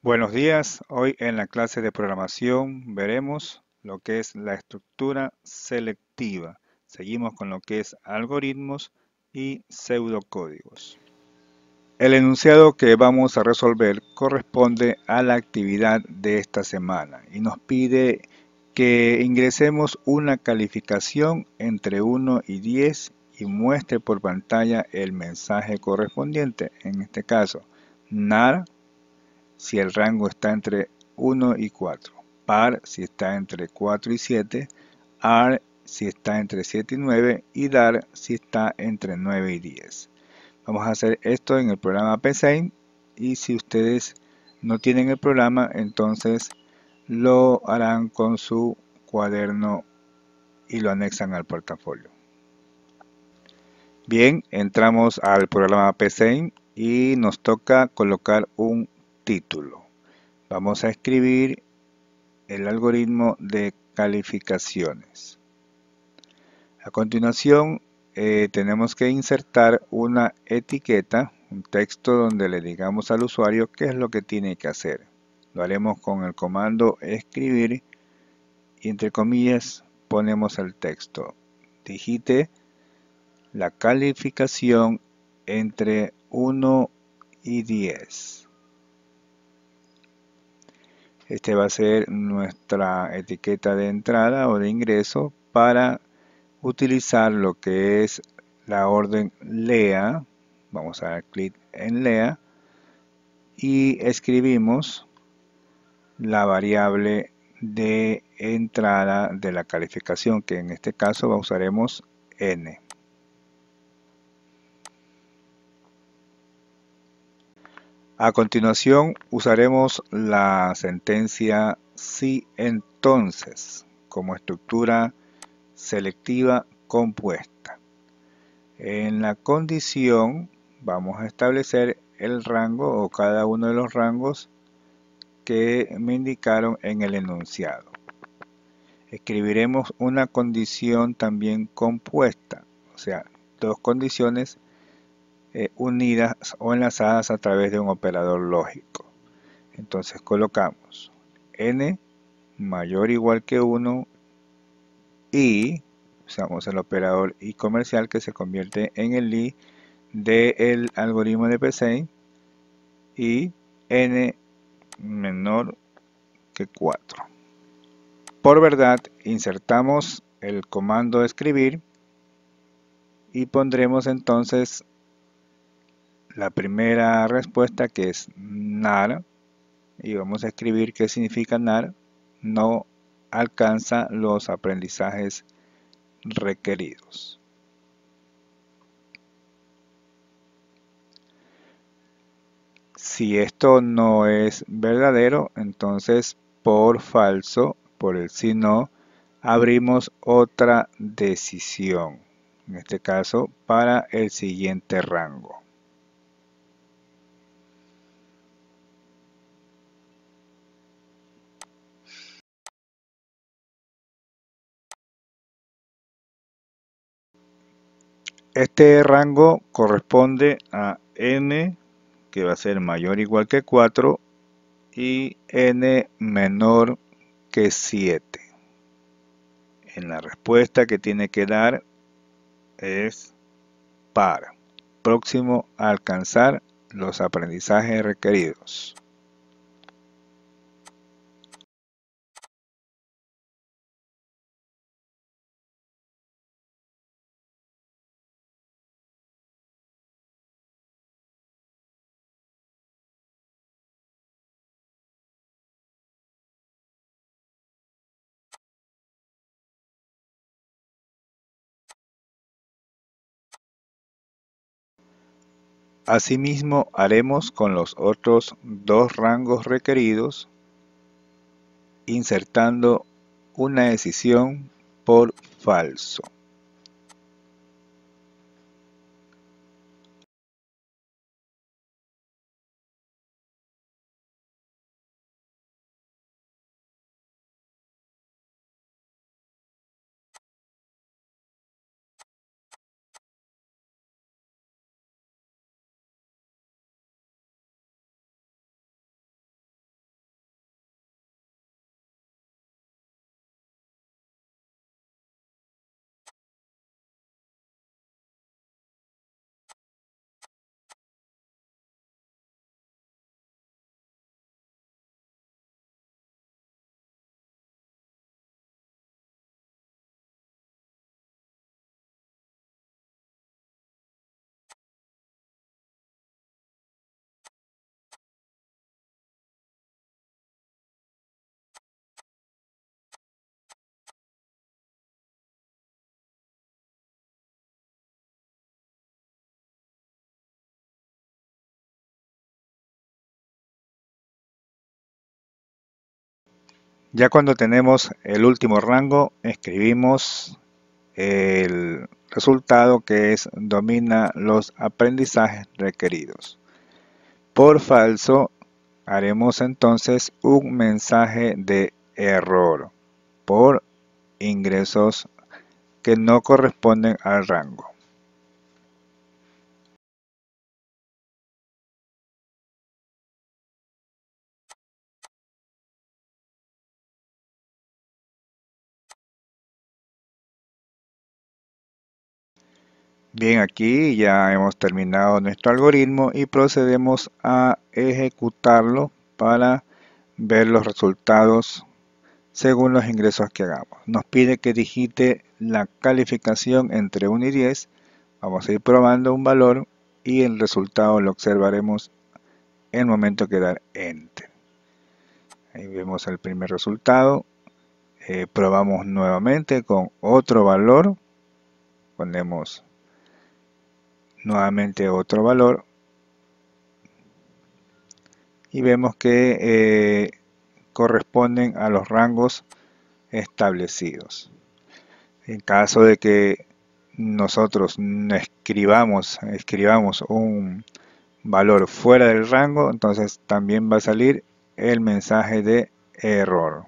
Buenos días, hoy en la clase de programación veremos lo que es la estructura selectiva. Seguimos con lo que es algoritmos y pseudocódigos. El enunciado que vamos a resolver corresponde a la actividad de esta semana y nos pide que ingresemos una calificación entre 1 y 10 y muestre por pantalla el mensaje correspondiente, en este caso, NAR si el rango está entre 1 y 4, par si está entre 4 y 7, ar si está entre 7 y 9 y dar si está entre 9 y 10. Vamos a hacer esto en el programa PSAIN y si ustedes no tienen el programa entonces lo harán con su cuaderno y lo anexan al portafolio. Bien, entramos al programa PSAIN y nos toca colocar un título. Vamos a escribir el algoritmo de calificaciones. A continuación eh, tenemos que insertar una etiqueta, un texto donde le digamos al usuario qué es lo que tiene que hacer. Lo haremos con el comando escribir y entre comillas ponemos el texto. Digite la calificación entre 1 y 10. Este va a ser nuestra etiqueta de entrada o de ingreso para utilizar lo que es la orden LEA. Vamos a dar clic en LEA y escribimos la variable de entrada de la calificación que en este caso usaremos n. A continuación usaremos la sentencia si entonces como estructura selectiva compuesta. En la condición vamos a establecer el rango o cada uno de los rangos que me indicaron en el enunciado. Escribiremos una condición también compuesta, o sea, dos condiciones eh, unidas o enlazadas a través de un operador lógico. Entonces colocamos n mayor o igual que 1 y usamos el operador y comercial que se convierte en el i del algoritmo de PCI y n menor que 4. Por verdad, insertamos el comando escribir y pondremos entonces la primera respuesta que es NAR y vamos a escribir qué significa NAR no alcanza los aprendizajes requeridos. Si esto no es verdadero, entonces por falso, por el si no, abrimos otra decisión, en este caso para el siguiente rango. Este rango corresponde a n que va a ser mayor o igual que 4 y n menor que 7. En la respuesta que tiene que dar es para, próximo a alcanzar los aprendizajes requeridos. Asimismo haremos con los otros dos rangos requeridos insertando una decisión por falso. Ya cuando tenemos el último rango, escribimos el resultado que es domina los aprendizajes requeridos. Por falso, haremos entonces un mensaje de error por ingresos que no corresponden al rango. Bien, aquí ya hemos terminado nuestro algoritmo y procedemos a ejecutarlo para ver los resultados según los ingresos que hagamos. Nos pide que digite la calificación entre 1 y 10. Vamos a ir probando un valor y el resultado lo observaremos en el momento que dar Enter. Ahí vemos el primer resultado. Eh, probamos nuevamente con otro valor. Ponemos nuevamente otro valor y vemos que eh, corresponden a los rangos establecidos. En caso de que nosotros escribamos, escribamos un valor fuera del rango, entonces también va a salir el mensaje de error.